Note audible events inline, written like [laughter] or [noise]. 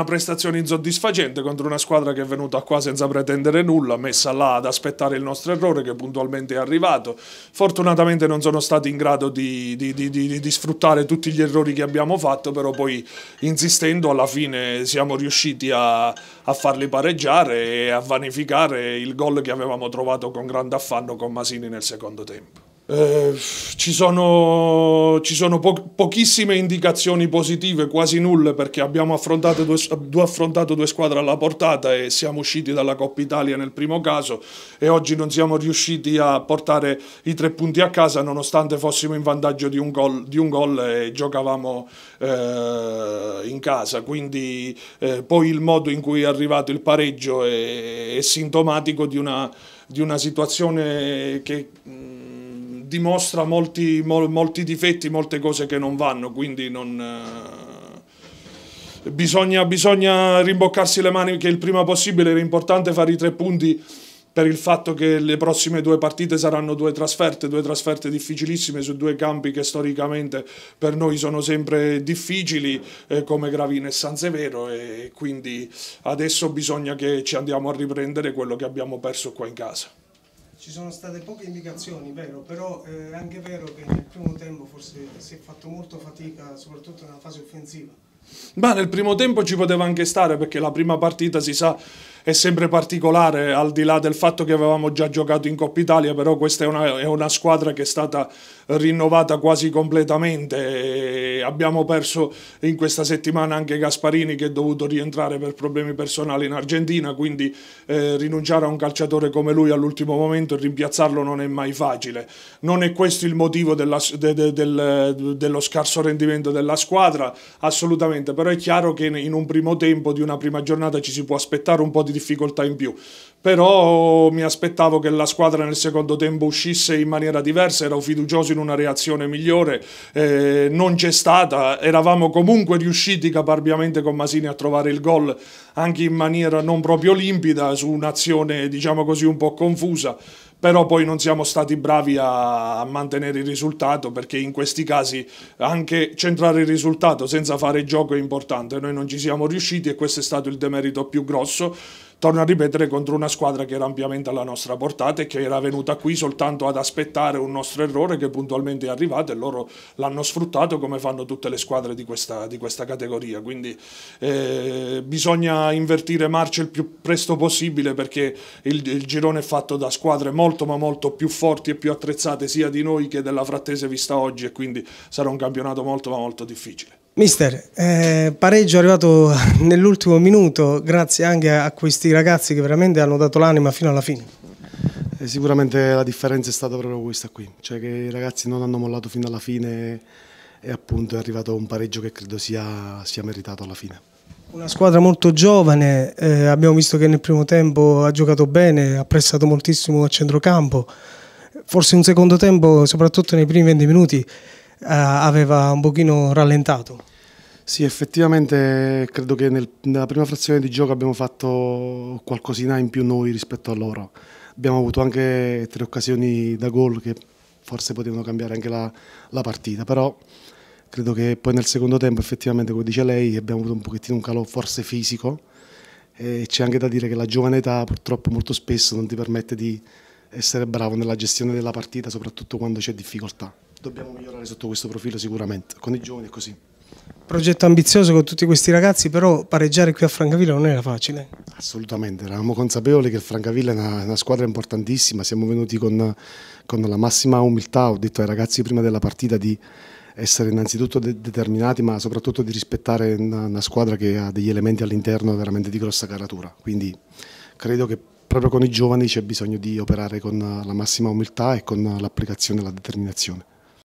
una prestazione insoddisfacente contro una squadra che è venuta qua senza pretendere nulla, messa là ad aspettare il nostro errore che puntualmente è arrivato. Fortunatamente non sono stati in grado di, di, di, di sfruttare tutti gli errori che abbiamo fatto, però poi insistendo alla fine siamo riusciti a, a farli pareggiare e a vanificare il gol che avevamo trovato con grande affanno con Masini nel secondo tempo. Eh, ci sono, ci sono po pochissime indicazioni positive, quasi nulle, perché abbiamo affrontato due, due, affrontato due squadre alla portata e siamo usciti dalla Coppa Italia nel primo caso e oggi non siamo riusciti a portare i tre punti a casa nonostante fossimo in vantaggio di un gol, di un gol e giocavamo eh, in casa. Quindi eh, poi il modo in cui è arrivato il pareggio è, è sintomatico di una, di una situazione che... Mh, dimostra molti, mol, molti, difetti, molte cose che non vanno, quindi non, eh, bisogna, bisogna, rimboccarsi le maniche il prima possibile, era importante fare i tre punti per il fatto che le prossime due partite saranno due trasferte, due trasferte difficilissime su due campi che storicamente per noi sono sempre difficili eh, come Gravina e San Severo e quindi adesso bisogna che ci andiamo a riprendere quello che abbiamo perso qua in casa ci sono state poche indicazioni, vero, però eh, è anche vero che nel primo tempo forse si è fatto molto fatica, soprattutto nella fase offensiva. Ma nel primo tempo ci poteva anche stare perché la prima partita si sa è sempre particolare al di là del fatto che avevamo già giocato in Coppa Italia però questa è una, è una squadra che è stata rinnovata quasi completamente e abbiamo perso in questa settimana anche Gasparini che è dovuto rientrare per problemi personali in Argentina quindi eh, rinunciare a un calciatore come lui all'ultimo momento e rimpiazzarlo non è mai facile non è questo il motivo della, de, de, del, dello scarso rendimento della squadra assolutamente sicuramente, però è chiaro che in un primo tempo di una prima giornata ci si può aspettare un po' di difficoltà in più, però mi aspettavo che la squadra nel secondo tempo uscisse in maniera diversa, ero fiducioso in una reazione migliore, eh, non c'è stata, eravamo comunque riusciti caparbiamente con Masini a trovare il gol anche in maniera non proprio limpida su un'azione diciamo così un po' confusa però poi non siamo stati bravi a, mantenere il risultato perché in questi casi anche centrare il risultato senza fare gioco è importante, noi non ci siamo riusciti e questo è stato il demerito più grosso torno a ripetere, contro una squadra che era ampiamente alla nostra portata e che era venuta qui soltanto ad aspettare un nostro errore che puntualmente è arrivato e loro l'hanno sfruttato come fanno tutte le squadre di questa, di questa categoria. Quindi eh, bisogna invertire marcia il più presto possibile perché il, il, girone è fatto da squadre molto ma molto più forti e più attrezzate sia di noi che della Frattese vista oggi e quindi sarà un campionato molto ma molto difficile. Mister, eh, pareggio arrivato [laughs] nell'ultimo minuto grazie anche a questi ragazzi che veramente hanno dato l'anima fino alla fine. E eh, sicuramente la differenza è stata proprio questa qui, cioè che i ragazzi non hanno mollato fino alla fine e appunto è arrivato un pareggio che credo sia, sia meritato alla fine. Una squadra molto giovane, eh, abbiamo visto che nel primo tempo ha giocato bene, ha prestato moltissimo a centrocampo, forse un secondo tempo, soprattutto nei primi 20 minuti, eh, aveva un pochino rallentato. Sì, effettivamente credo che nel, nella prima frazione di gioco abbiamo fatto qualcosina in più noi rispetto a loro. Abbiamo avuto anche tre occasioni da gol che forse potevano cambiare anche la, la partita, però credo che poi nel secondo tempo effettivamente, come dice lei, abbiamo avuto un pochettino un calò forse fisico e c'è anche da dire che la giovane età purtroppo molto spesso non ti permette di essere bravo nella gestione della partita, soprattutto quando c'è difficoltà. Dobbiamo migliorare sotto questo profilo sicuramente, con i giovani è così progetto ambizioso con tutti questi ragazzi, però pareggiare qui a Francavilla non era facile. Assolutamente, eravamo consapevoli che il Francavilla è una, una squadra importantissima, siamo venuti con, con, la massima umiltà, ho detto ai ragazzi prima della partita di essere innanzitutto de determinati, ma soprattutto di rispettare una, una squadra che ha degli elementi all'interno veramente di grossa caratura, quindi credo che proprio con i giovani c'è bisogno di operare con la massima umiltà e con l'applicazione e la determinazione.